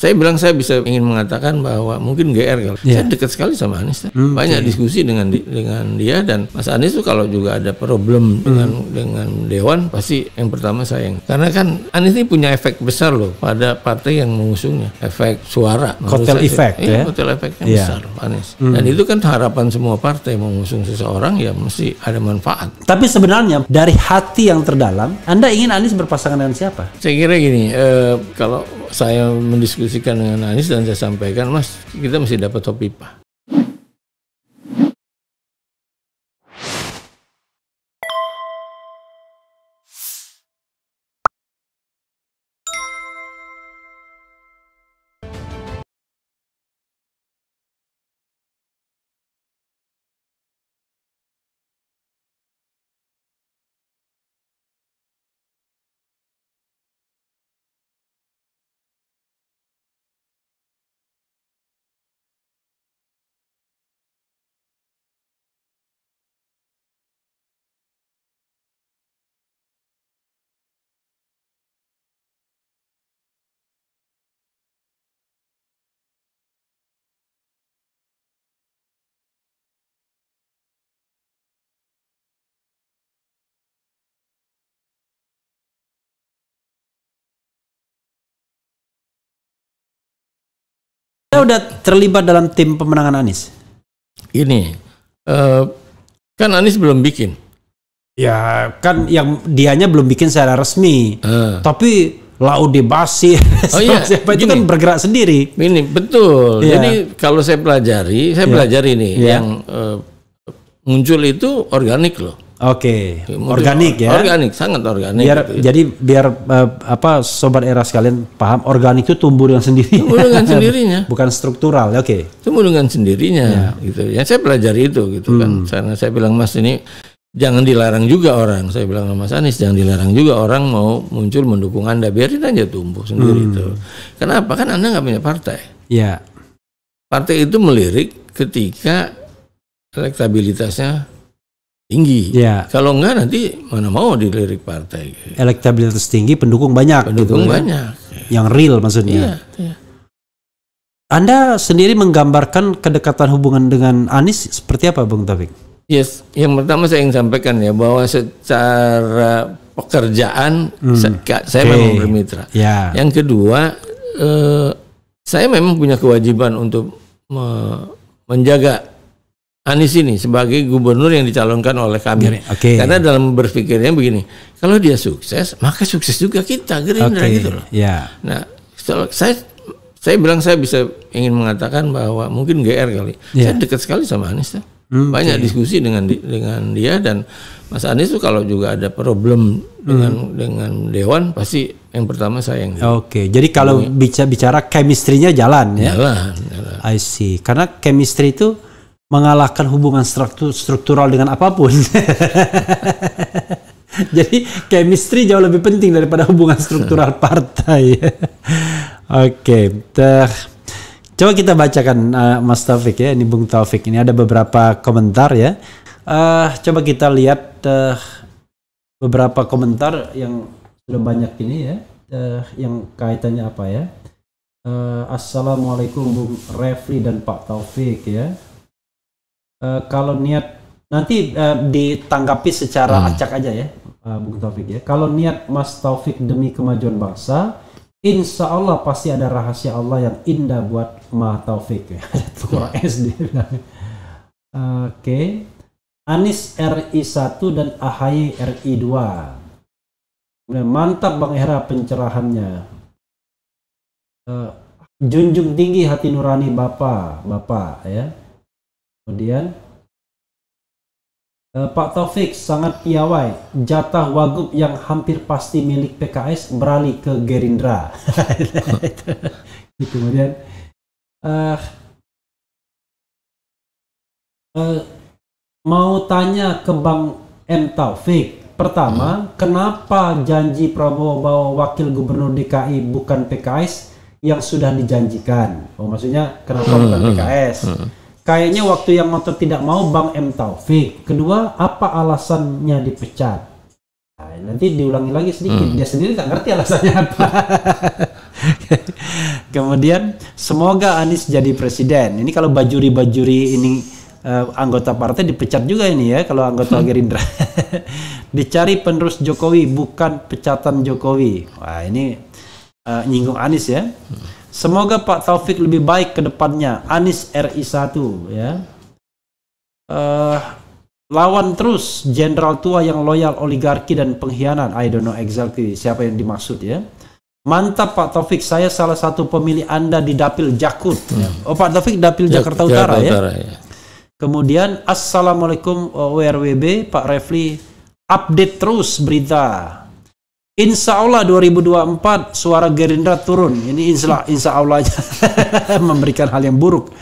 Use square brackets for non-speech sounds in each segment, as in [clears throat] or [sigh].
Saya bilang saya bisa ingin mengatakan bahwa mungkin GR kalau iya. yeah. saya dekat sekali sama Anies. Hmm, Banyak diskusi dengan dengan dia dan Mas Anies tuh kalau juga ada problem hmm. dengan dengan dewan pasti yang pertama saya yang Karena kan Anies ini punya efek besar loh pada partai yang mengusungnya. Efek suara. Iya, ya. kotel efek ya. Hotel efeknya yeah. besar loh, Anies. Hmm. Dan itu kan harapan semua partai mengusung seseorang ya mesti ada manfaat. Tapi sebenarnya dari hati yang terdalam, Anda ingin Anies berpasangan dengan siapa? Saya kira gini, eh, kalau saya mendiskusi diskusikan dengan Anies dan saya sampaikan, Mas, kita masih dapat Hopipa. Sudah udah terlibat dalam tim pemenangan Anies? Ini uh, kan Anies belum bikin. Ya kan yang dianya belum bikin secara resmi. Uh. Tapi Laude Basi, [laughs] oh, iya. siapa itu kan bergerak sendiri. Ini betul. Yeah. Jadi kalau saya pelajari, saya yeah. pelajari ini yeah. Iya. yang uh, muncul itu organik loh. Oke, okay. organik ya. Organik, sangat organik. Biar, gitu. Ya. Jadi biar uh, apa sobat era sekalian paham organik itu tumbuh dengan sendirinya. Tumbuh dengan sendirinya. [laughs] Bukan struktural, ya, oke. Okay. Tumbuh dengan sendirinya, ya. gitu. Ya saya pelajari itu, gitu kan. hmm. kan. Karena saya bilang Mas ini jangan dilarang juga orang. Saya bilang sama Mas Anies jangan dilarang juga orang mau muncul mendukung anda. Biarin aja tumbuh sendiri hmm. itu. Kenapa? Kan anda nggak punya partai. Ya. Partai itu melirik ketika elektabilitasnya tinggi. Ya. Kalau enggak nanti mana mau dilirik partai. Elektabilitas tinggi, pendukung banyak. Gitu pendukung gitu, banyak. Ya. Yang real maksudnya. Ya, ya. Anda sendiri menggambarkan kedekatan hubungan dengan Anies seperti apa, Bung Taufik? Yes, yang pertama saya ingin sampaikan ya bahwa secara pekerjaan hmm. saya, okay. memang bermitra. Ya. Yang kedua, eh, saya memang punya kewajiban untuk me menjaga Anies ini sebagai gubernur yang dicalonkan oleh kami. Okay. Karena dalam berpikirnya begini, kalau dia sukses, maka sukses juga kita Gerindra okay. gitu loh. Yeah. Nah, so, saya saya bilang saya bisa ingin mengatakan bahwa mungkin GR kali. Yeah. Saya dekat sekali sama Anies tuh. Ya. Hmm, banyak okay. diskusi dengan dengan dia dan Mas Anies tuh kalau juga ada problem hmm. dengan dengan Dewan pasti yang pertama saya yang Oke, okay. jadi kalau iya. bicara bicara chemistry-nya jalan ya. Jalan, jalan. I see. Karena chemistry itu mengalahkan hubungan struktur, struktural dengan apapun. [laughs] Jadi chemistry jauh lebih penting daripada hubungan struktural [laughs] partai. Oke, okay. coba kita bacakan uh, Mas Taufik ya, ini Bung Taufik. Ini ada beberapa komentar ya. Uh, coba kita lihat uh, beberapa komentar yang sudah banyak ini ya, uh, yang kaitannya apa ya. Uh, Assalamualaikum Bung Refli dan Pak Taufik ya. Eh, kalau niat nanti uh, ditanggapi secara hmm. acak aja ya, uh, Bung Taufik ya. Kalau niat Mas Taufik demi kemajuan bangsa, Insya Allah pasti ada rahasia Allah yang indah buat Mas Taufik ya. [laughs] Tukar ya. SD. Oke. Okay. Anis RI1 dan AHY RI2. mantap Bang Hera pencerahannya. Uh, junjung tinggi hati nurani Bapak, Bapak ya. Kemudian uh, Pak Taufik sangat piawai, jatah wagub yang hampir pasti milik PKS beralih ke Gerindra. Itu [laughs] kemudian uh, uh, mau tanya ke Bang M Taufik. Pertama, hmm. kenapa janji Prabowo bahwa wakil gubernur DKI bukan PKS yang sudah dijanjikan? Oh, maksudnya kenapa hmm. bukan PKS? Hmm. hmm. Kayaknya waktu yang motor tidak mau Bang M Taufik. Kedua, apa alasannya dipecat? Nah, nanti diulangi lagi sedikit. Hmm. Dia sendiri nggak ngerti alasannya apa. [laughs] Kemudian, semoga Anies jadi presiden. Ini kalau bajuri-bajuri ini uh, anggota partai dipecat juga ini ya kalau anggota [laughs] Gerindra. [laughs] Dicari penerus Jokowi bukan pecatan Jokowi. Wah, ini uh, nyinggung Anies ya. Hmm. Semoga Pak Taufik lebih baik ke depannya. Anis RI1 ya. Uh, lawan terus jenderal tua yang loyal oligarki dan pengkhianat. I don't know exactly siapa yang dimaksud ya. Mantap Pak Taufik, saya salah satu pemilih Anda di Dapil Jakut. Hmm. Oh Pak Taufik Dapil ya, Jakarta Utara, Utara ya? Utara ya. Kemudian Assalamualaikum WRWB Pak Refli update terus berita Insya Allah 2024 suara Gerindra turun. Ini insya, insya Allah aja [laughs] memberikan hal yang buruk.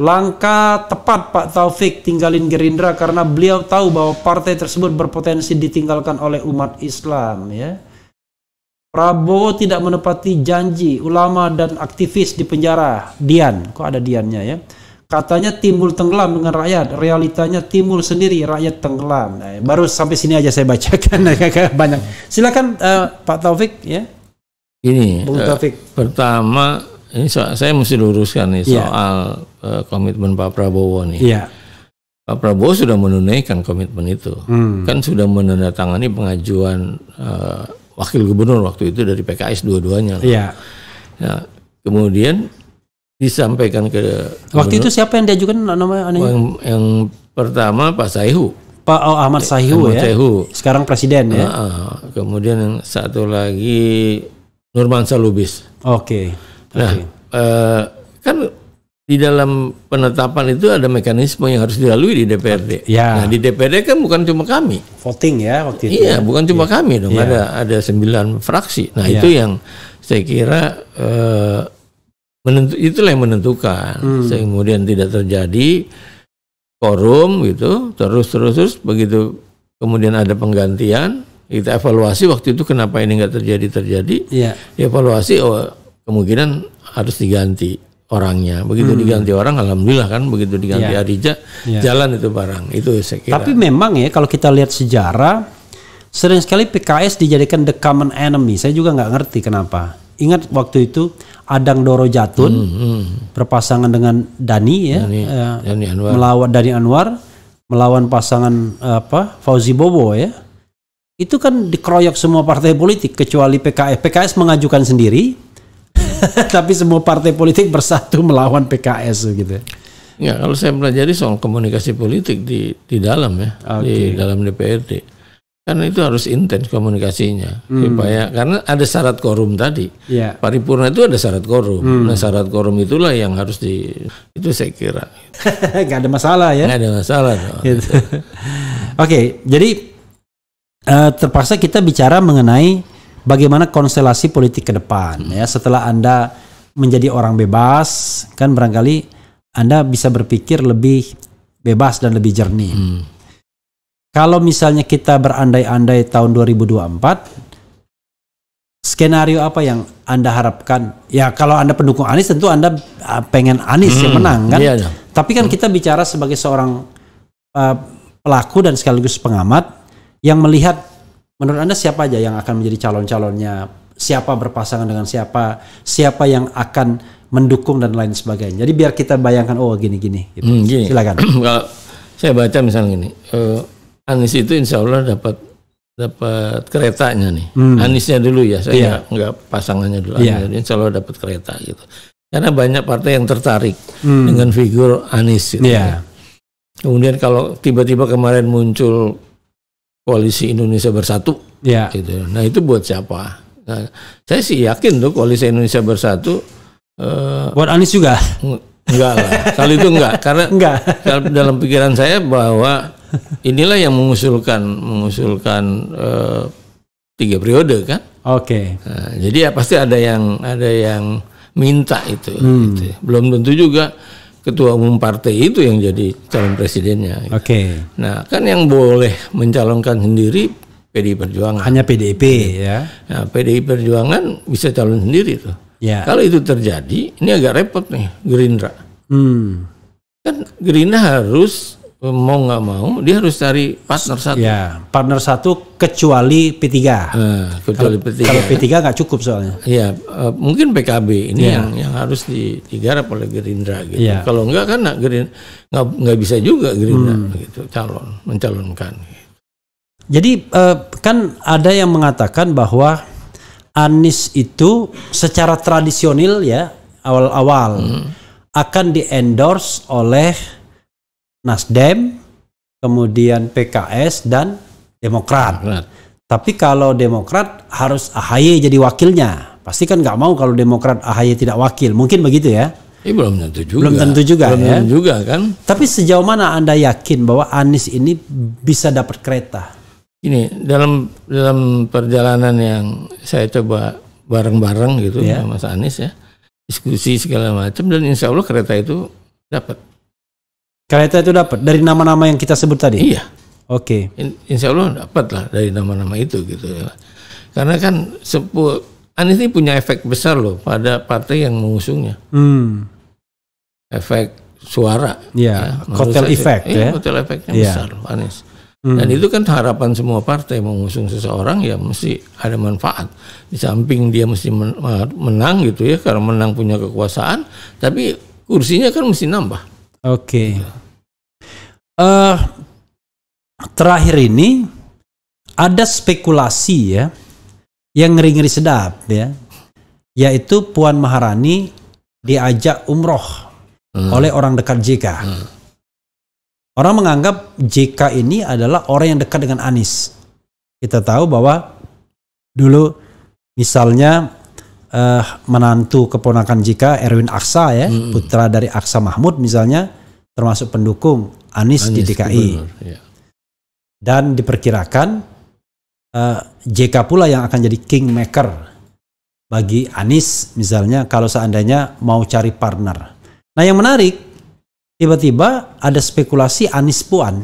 Langkah tepat Pak Taufik tinggalin Gerindra karena beliau tahu bahwa partai tersebut berpotensi ditinggalkan oleh umat Islam ya. Prabowo tidak menepati janji ulama dan aktivis di penjara. Dian, kok ada Diannya ya? Katanya timbul tenggelam dengan rakyat, realitanya timbul sendiri rakyat tenggelam. Nah, baru sampai sini aja saya bacakan [laughs] banyak. Silakan uh, Pak Taufik ya. Ini Bung eh, Taufik. pertama ini soal, saya mesti luruskan nih yeah. soal uh, komitmen Pak Prabowo nih. Yeah. Pak Prabowo sudah menunaikan komitmen itu, hmm. kan sudah menandatangani pengajuan uh, wakil gubernur waktu itu dari PKS dua-duanya. Yeah. Nah, ya, kemudian disampaikan ke waktu itu siapa yang diajukan nama anehnya? yang, yang pertama Pak Saihu Pak oh, Ahmad eh, Saihu Ahmad ya Saihu. sekarang presiden ya nah, kemudian yang satu lagi Nurman Salubis oke okay. nah okay. Uh, eh, kan di dalam penetapan itu ada mekanisme yang harus dilalui di DPRD. Ya. Nah di DPRD kan bukan cuma kami. Voting ya waktu itu. Iya, bukan cuma ya. kami dong. Ya. Ada ada sembilan fraksi. Nah ya. itu yang saya kira eh, menentu itulah yang menentukan hmm. sehingga kemudian tidak terjadi korum gitu terus terus terus begitu kemudian ada penggantian kita evaluasi waktu itu kenapa ini nggak terjadi terjadi ya. evaluasi oh, kemungkinan harus diganti orangnya begitu hmm. diganti orang alhamdulillah kan begitu diganti ya. Arija ya. jalan itu barang itu saya kira. tapi memang ya kalau kita lihat sejarah sering sekali PKS dijadikan the common enemy saya juga nggak ngerti kenapa ingat waktu itu Adang Doro Jatun hmm, hmm. berpasangan dengan Dani ya Dani, uh, eh, Dani Anwar. melawan Dani Anwar melawan pasangan apa Fauzi Bobo ya itu kan dikeroyok semua partai politik kecuali PKS PKS mengajukan sendiri [laughs] tapi semua partai politik bersatu melawan PKS gitu ya kalau saya pelajari soal komunikasi politik di di dalam ya okay. di dalam DPRD karena itu harus intens komunikasinya hmm. supaya karena ada syarat korum tadi. ya. Paripurna itu ada syarat korum. Hmm. Nah, syarat korum itulah yang harus di itu saya kira. [laughs] Gak ada masalah ya. Gak ada masalah. [laughs] gitu. Oke, okay, jadi uh, terpaksa kita bicara mengenai bagaimana konstelasi politik ke depan hmm. ya setelah Anda menjadi orang bebas kan barangkali Anda bisa berpikir lebih bebas dan lebih jernih. Hmm kalau misalnya kita berandai-andai tahun 2024, skenario apa yang Anda harapkan? Ya kalau Anda pendukung Anies tentu Anda ah, pengen Anies hmm, yang menang kan? Iya, iya. Tapi kan hmm. kita bicara sebagai seorang uh, pelaku dan sekaligus pengamat yang melihat menurut Anda siapa aja yang akan menjadi calon-calonnya, siapa berpasangan dengan siapa, siapa yang akan mendukung dan lain sebagainya. Jadi biar kita bayangkan oh gini-gini gitu. Hmm, Silakan. [clears throat] Saya baca misalnya gini. Uh, Anies itu insya Allah dapat dapat keretanya nih. Hmm. Aniesnya dulu ya, saya yeah. nggak pasangannya dulu. Yeah. Insya Allah dapat kereta gitu. Karena banyak partai yang tertarik hmm. dengan figur Anies. Gitu yeah. ya. Kemudian kalau tiba-tiba kemarin muncul koalisi Indonesia Bersatu, yeah. gitu. Nah itu buat siapa? Nah, saya sih yakin tuh koalisi Indonesia Bersatu. Uh, buat Anies juga. Enggak lah, kali itu enggak karena enggak. dalam pikiran saya bahwa [laughs] inilah yang mengusulkan mengusulkan uh, tiga periode kan. Oke. Okay. Nah, jadi ya pasti ada yang ada yang minta itu. Ya, hmm. Gitu. Belum tentu juga ketua umum partai itu yang jadi calon presidennya. Gitu. Oke. Okay. Nah kan yang boleh mencalonkan sendiri PDI Perjuangan. Hanya PDIP iya. ya. Nah, PDI Perjuangan bisa calon sendiri tuh. Ya. Kalau itu terjadi, ini agak repot nih Gerindra. Hmm. Kan Gerindra harus Eh, mau nggak mau dia harus cari partner satu. Ya, partner satu kecuali P3. Eh, kecuali kalau, P3. Kalau P3 nggak cukup soalnya. Iya, eh, mungkin PKB ini ya. yang yang harus digarap oleh Gerindra gitu. Ya. Kalau nggak kan nggak Gerindra nggak nggak bisa juga Gerindra hmm. gitu calon mencalonkan. Gitu. Jadi eh, kan ada yang mengatakan bahwa Anies itu secara tradisional ya awal-awal hmm. akan diendorse oleh Nasdem, kemudian PKS dan Demokrat. Demokrat. Tapi kalau Demokrat harus AHY jadi wakilnya. Pasti kan nggak mau kalau Demokrat AHY tidak wakil. Mungkin begitu ya? Eh, belum tentu juga. Belum tentu juga belum ya. Belum juga kan. Tapi sejauh mana Anda yakin bahwa Anies ini bisa dapat kereta? Ini dalam dalam perjalanan yang saya coba bareng-bareng gitu yeah. sama Mas Anies ya. Diskusi segala macam dan insya Allah kereta itu dapat. Kereta itu dapat dari nama-nama yang kita sebut tadi. Iya. Oke. Okay. insya Allah dapat lah dari nama-nama itu gitu ya. Karena kan sepuh Anies ini punya efek besar loh pada partai yang mengusungnya. Hmm. Efek suara. Iya. Ya, kotel efek iya, ya. Kotel efeknya ya. besar loh Anies. Hmm. Dan itu kan harapan semua partai mengusung seseorang ya mesti ada manfaat. Di samping dia mesti menang gitu ya karena menang punya kekuasaan, tapi kursinya kan mesti nambah. Oke. Okay. Uh, eh, terakhir ini ada spekulasi ya yang ngeri-ngeri sedap ya, yaitu Puan Maharani diajak umroh hmm. oleh orang dekat JK. Hmm. Orang menganggap JK ini adalah orang yang dekat dengan Anies. Kita tahu bahwa dulu misalnya uh, menantu keponakan jika Erwin Aksa ya, hmm. putra dari Aksa Mahmud misalnya, termasuk pendukung Anies, di DKI. yeah. Dan diperkirakan uh, eh, JK pula yang akan jadi kingmaker bagi Anies misalnya kalau seandainya mau cari partner. Nah yang menarik tiba-tiba ada spekulasi Anies Puan.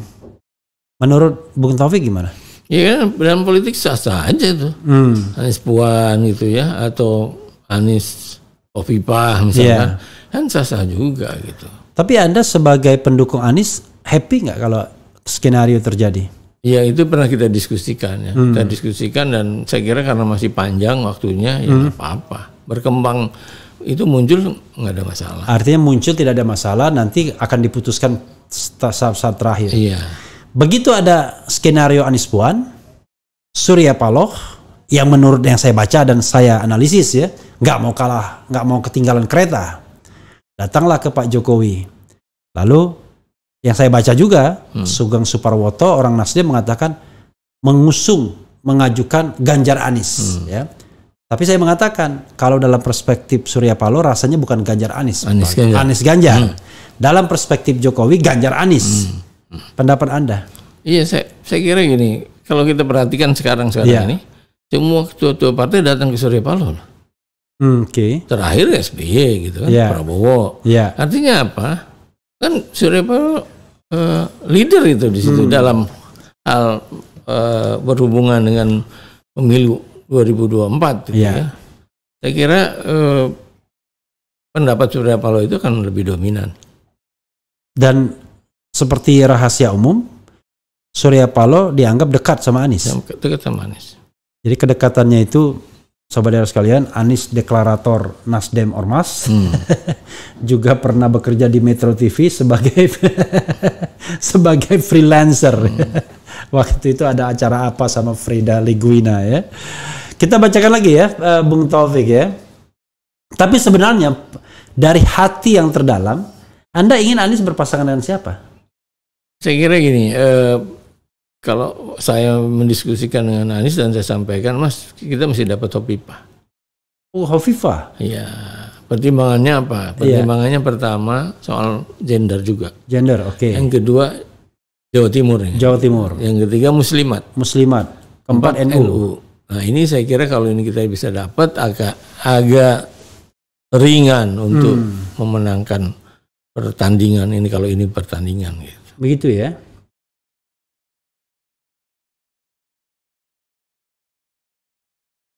Menurut Bung Taufik gimana? Iya dalam politik sah-sah aja tuh. Hmm. Anies Puan gitu ya atau Anies Opipa misalnya yeah. kan sah-sah juga gitu. Tapi Anda sebagai pendukung Anies happy nggak kalau skenario terjadi? Iya itu pernah kita diskusikan ya. Hmm. Kita diskusikan dan saya kira karena masih panjang waktunya ya hmm. apa-apa. Berkembang itu muncul nggak ada masalah. Artinya muncul tidak ada masalah nanti akan diputuskan saat-saat terakhir. Iya. Begitu ada skenario Anies Puan, Surya Paloh, yang menurut yang saya baca dan saya analisis ya nggak mau kalah nggak mau ketinggalan kereta datanglah ke Pak Jokowi lalu yang saya baca juga hmm. Sugeng Suparwoto orang Nasdem mengatakan mengusung mengajukan Ganjar Anis hmm. ya tapi saya mengatakan kalau dalam perspektif Surya Paloh rasanya bukan Ganjar Anis, Anis Ganjar. Anis Ganjar. Hmm. Dalam perspektif Jokowi Ganjar Anis. Hmm. hmm. Pendapat Anda? Iya, saya saya kira gini, kalau kita perhatikan sekarang sekarang ya. ini semua ketua-ketua partai datang ke Surya Paloh. Hmm, Oke. Okay. Terakhir ya SBY gitu kan, yeah. Prabowo. Yeah. Artinya apa? Kan Surya Paloh uh, leader itu di situ hmm. dalam hal uh, berhubungan dengan pemilu 2024 gitu yeah. Ya. Saya kira uh, pendapat Surya Paloh itu kan lebih dominan. Dan seperti rahasia umum, Surya Paloh dianggap dekat sama Anies. Dekat sama Anies. Jadi kedekatannya itu sobat saudara sekalian, Anies deklarator Nasdem Ormas hmm. [laughs] juga pernah bekerja di Metro TV sebagai [laughs] sebagai freelancer. Hmm. [laughs] Waktu itu ada acara apa sama Frida Liguina ya. Kita bacakan lagi ya eh, Bung Taufik ya. Tapi sebenarnya dari hati yang terdalam, Anda ingin Anies berpasangan dengan siapa? Saya kira gini, eh, kalau saya mendiskusikan dengan Anies dan saya sampaikan, Mas, kita mesti dapat Hovifa. Oh, Hovifa? Iya. Pertimbangannya apa? Iya. Pertimbangannya yeah. pertama soal gender juga. Gender, oke. Okay. Yang kedua Jawa Timur. Ya. Jawa Timur. Yang ketiga Muslimat. Muslimat. Keempat NU. NU. Nah ini saya kira kalau ini kita bisa dapat agak agak ringan untuk hmm. memenangkan pertandingan ini kalau ini pertandingan gitu. Begitu ya.